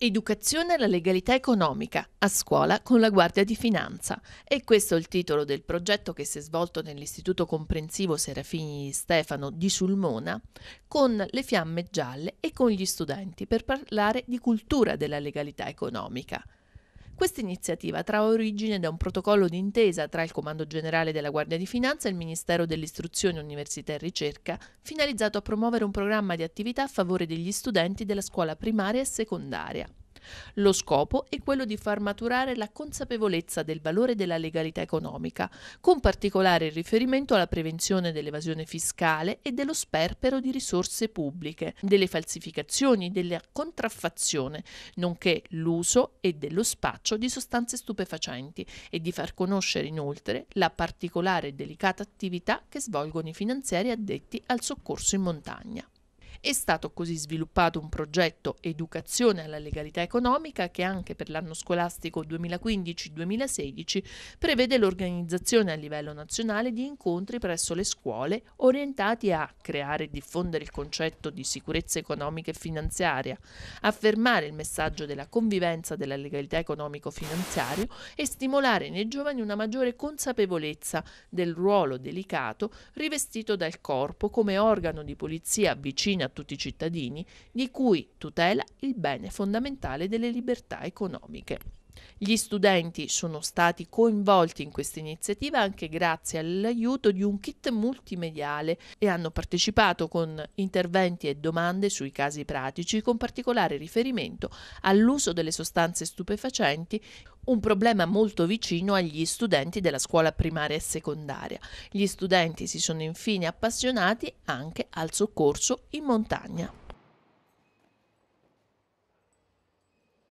Educazione alla legalità economica, a scuola con la Guardia di Finanza. E questo è il titolo del progetto che si è svolto nell'Istituto Comprensivo Serafini Stefano di Sulmona con le fiamme gialle e con gli studenti per parlare di cultura della legalità economica. Questa iniziativa trae origine da un protocollo d'intesa tra il Comando Generale della Guardia di Finanza e il Ministero dell'Istruzione, Università e Ricerca, finalizzato a promuovere un programma di attività a favore degli studenti della scuola primaria e secondaria. Lo scopo è quello di far maturare la consapevolezza del valore della legalità economica, con particolare riferimento alla prevenzione dell'evasione fiscale e dello sperpero di risorse pubbliche, delle falsificazioni, della contraffazione, nonché l'uso e dello spaccio di sostanze stupefacenti e di far conoscere inoltre la particolare e delicata attività che svolgono i finanziari addetti al soccorso in montagna. È stato così sviluppato un progetto Educazione alla legalità economica che anche per l'anno scolastico 2015-2016 prevede l'organizzazione a livello nazionale di incontri presso le scuole orientati a creare e diffondere il concetto di sicurezza economica e finanziaria, affermare il messaggio della convivenza della legalità economico-finanziaria e stimolare nei giovani una maggiore consapevolezza del ruolo delicato rivestito dal corpo come organo di polizia vicina a tutti i cittadini, di cui tutela il bene fondamentale delle libertà economiche. Gli studenti sono stati coinvolti in questa iniziativa anche grazie all'aiuto di un kit multimediale e hanno partecipato con interventi e domande sui casi pratici con particolare riferimento all'uso delle sostanze stupefacenti, un problema molto vicino agli studenti della scuola primaria e secondaria. Gli studenti si sono infine appassionati anche al soccorso in montagna.